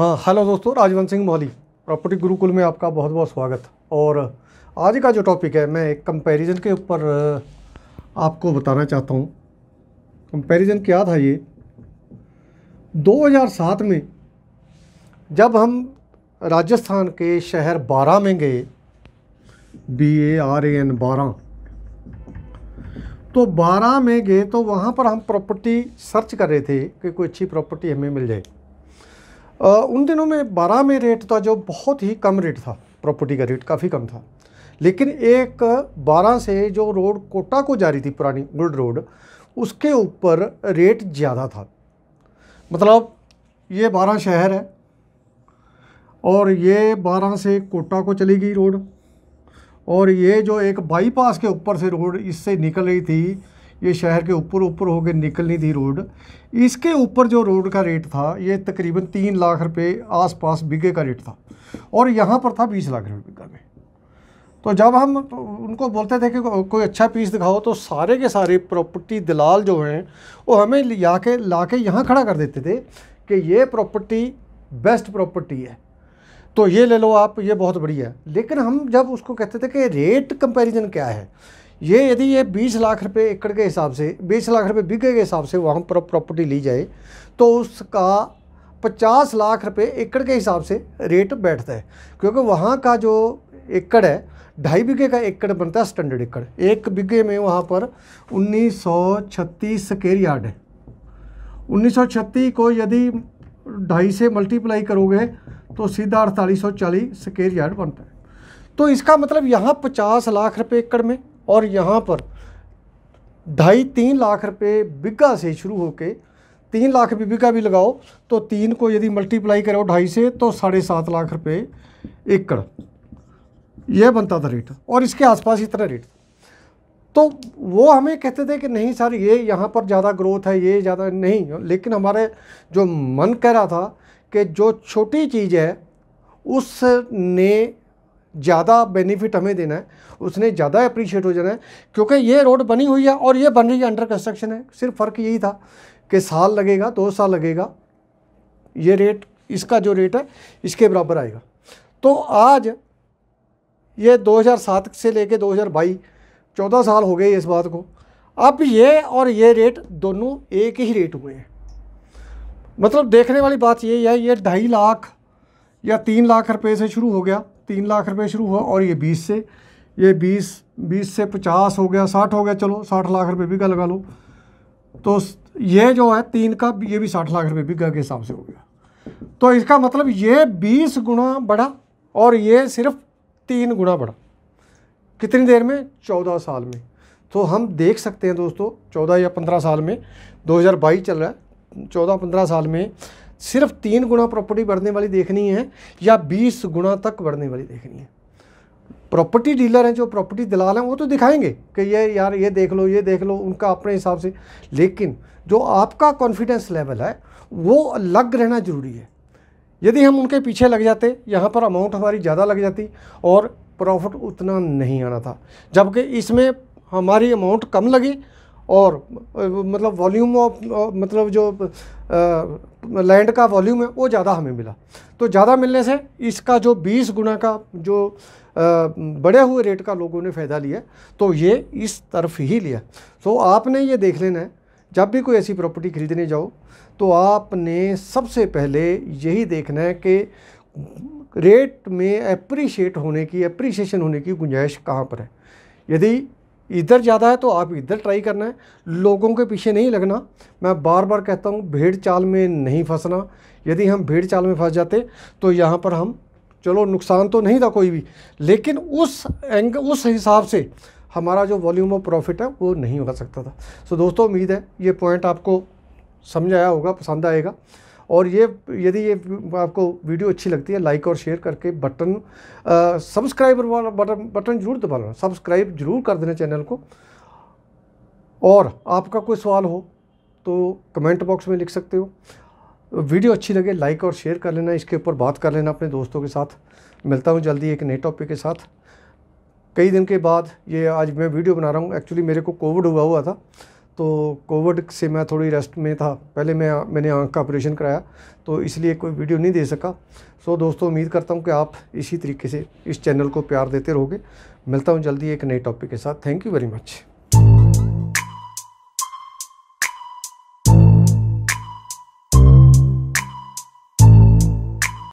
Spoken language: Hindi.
हेलो दोस्तों राजवंत सिंह मोहली प्रॉपर्टी गुरुकुल में आपका बहुत बहुत स्वागत और आज का जो टॉपिक है मैं एक कंपैरिजन के ऊपर आपको बताना चाहता हूँ कंपैरिजन क्या था ये 2007 में जब हम राजस्थान के शहर बारह में गए B A R A N बारह तो बारह में गए तो वहाँ पर हम प्रॉपर्टी सर्च कर रहे थे कि कोई अच्छी प्रॉपर्टी हमें मिल जाए आ, उन दिनों में बारह में रेट था जो बहुत ही कम रेट था प्रॉपर्टी का रेट काफ़ी कम था लेकिन एक बारह से जो रोड कोटा को जा रही थी पुरानी गुड रोड उसके ऊपर रेट ज़्यादा था मतलब ये बारह शहर है और ये बारह से कोटा को चली गई रोड और ये जो एक बाईपास के ऊपर से रोड इससे निकल रही थी ये शहर के ऊपर ऊपर होकर निकलनी थी रोड इसके ऊपर जो रोड का रेट था ये तकरीबन तीन लाख रुपए आसपास बिगे का रेट था और यहाँ पर था बीस लाख रुपये बिगा में तो जब हम उनको बोलते थे कि को, कोई अच्छा पीस दिखाओ तो सारे के सारे प्रॉपर्टी दलाल जो हैं वो हमें ला के ला के यहाँ खड़ा कर देते थे कि ये प्रॉपर्टी बेस्ट प्रॉपर्टी है तो ये ले लो आप ये बहुत बढ़िया है लेकिन हम जब उसको कहते थे कि रेट कंपैरिजन क्या है ये यदि ये बीस लाख रुपए एकड़ के हिसाब से बीस लाख रुपए बीघे के हिसाब से वहाँ पर प्रॉपर्टी ली जाए तो उसका पचास लाख रुपए एकड़ के हिसाब से रेट बैठता है क्योंकि वहाँ का जो एकड़ है ढाई बीघे का एकड़ बनता है स्टैंडर्ड एकड़ एक बीघे में वहाँ पर उन्नीस सौ छत्तीस स्केर यार्ड है उन्नीस सौ छत्तीस को यदि ढाई से मल्टीप्लाई करोगे तो सीधा अड़तालीस सौ चालीस स्केर यार्ड बनता है तो इसका मतलब यहाँ पचास लाख रुपए एकड़ में और यहाँ पर ढाई तीन लाख रुपए बिग्घा से शुरू होके तीन लाख बिग्घा भी लगाओ तो तीन को यदि मल्टीप्लाई करो ढाई से तो साढ़े सात लाख रुपए एकड़ यह बनता था रेट और इसके आसपास इतना रेट तो वो हमें कहते थे कि नहीं सर ये यहाँ पर ज़्यादा ग्रोथ है ये ज़्यादा नहीं लेकिन हमारे जो मन कह रहा था कि जो छोटी चीज़ है उसने ज़्यादा बेनिफिट हमें देना है उसने ज़्यादा अप्रिशिएट हो जाना है क्योंकि ये रोड बनी हुई है और ये बन रही है अंडर कंस्ट्रक्शन है सिर्फ फ़र्क यही था कि साल लगेगा दो साल लगेगा ये रेट इसका जो रेट है इसके बराबर आएगा तो आज ये 2007 से लेके 2022 14 साल हो गए इस बात को अब ये और ये रेट दोनों एक ही रेट हुए हैं मतलब देखने वाली बात ये है ये ढाई लाख या तीन लाख रुपए से शुरू हो गया तीन लाख रुपए शुरू हुआ और ये बीस से ये बीस बीस से पचास हो गया साठ हो गया चलो साठ लाख रुपए बीघा लगा लो तो ये जो है तीन का ये भी साठ लाख रुपए बीघा के हिसाब से हो गया तो इसका मतलब ये बीस गुना बढ़ा और ये सिर्फ तीन गुना बढ़ा कितनी देर में चौदह साल में तो हम देख सकते हैं दोस्तों चौदह या पंद्रह साल में दो चल रहा है चौदह पंद्रह साल में सिर्फ तीन गुना प्रॉपर्टी बढ़ने वाली देखनी है या बीस गुना तक बढ़ने वाली देखनी है प्रॉपर्टी डीलर हैं जो प्रॉपर्टी दलाल हैं वो तो दिखाएंगे कि ये यार ये देख लो ये देख लो उनका अपने हिसाब से लेकिन जो आपका कॉन्फिडेंस लेवल है वो अलग रहना ज़रूरी है यदि हम उनके पीछे लग जाते यहाँ पर अमाउंट हमारी ज़्यादा लग जाती और प्रॉफिट उतना नहीं आना था जबकि इसमें हमारी अमाउंट कम लगी और मतलब वॉल्यूम ऑफ मतलब जो लैंड का वॉल्यूम है वो ज़्यादा हमें मिला तो ज़्यादा मिलने से इसका जो 20 गुना का जो बढ़े हुए रेट का लोगों ने फ़ायदा लिया तो ये इस तरफ ही लिया तो आपने ये देख लेना है जब भी कोई ऐसी प्रॉपर्टी खरीदने जाओ तो आपने सबसे पहले यही देखना है कि रेट में अप्रिशिएट होने की अप्रीशिएशन होने की गुंजाइश कहाँ पर है यदि इधर ज़्यादा है तो आप इधर ट्राई करना है लोगों के पीछे नहीं लगना मैं बार बार कहता हूँ भीड़ चाल में नहीं फंसना यदि हम भीड़ चाल में फंस जाते तो यहाँ पर हम चलो नुकसान तो नहीं था कोई भी लेकिन उस एंग उस हिसाब से हमारा जो वॉल्यूम ऑफ प्रॉफिट है वो नहीं हो सकता था सो दोस्तों उम्मीद है ये पॉइंट आपको समझ आया होगा पसंद आएगा और ये यदि ये आपको वीडियो अच्छी लगती है लाइक और शेयर करके बटन सब्सक्राइबर वाला बटन बटन जरूर दबा लेना सब्सक्राइब जरूर कर देना चैनल को और आपका कोई सवाल हो तो कमेंट बॉक्स में लिख सकते हो वीडियो अच्छी लगे लाइक और शेयर कर लेना इसके ऊपर बात कर लेना अपने दोस्तों के साथ मिलता हूँ जल्दी एक नए टॉपिक के साथ कई दिन के बाद ये आज मैं वीडियो बना रहा हूँ एक्चुअली मेरे को कोविड हुआ हुआ था तो कोविड से मैं थोड़ी रेस्ट में था पहले मैं मैंने आँख का ऑपरेशन कराया तो इसलिए कोई वीडियो नहीं दे सका सो दोस्तों उम्मीद करता हूँ कि आप इसी तरीके से इस चैनल को प्यार देते रहोगे मिलता हूँ जल्दी एक नए टॉपिक के साथ थैंक यू वेरी मच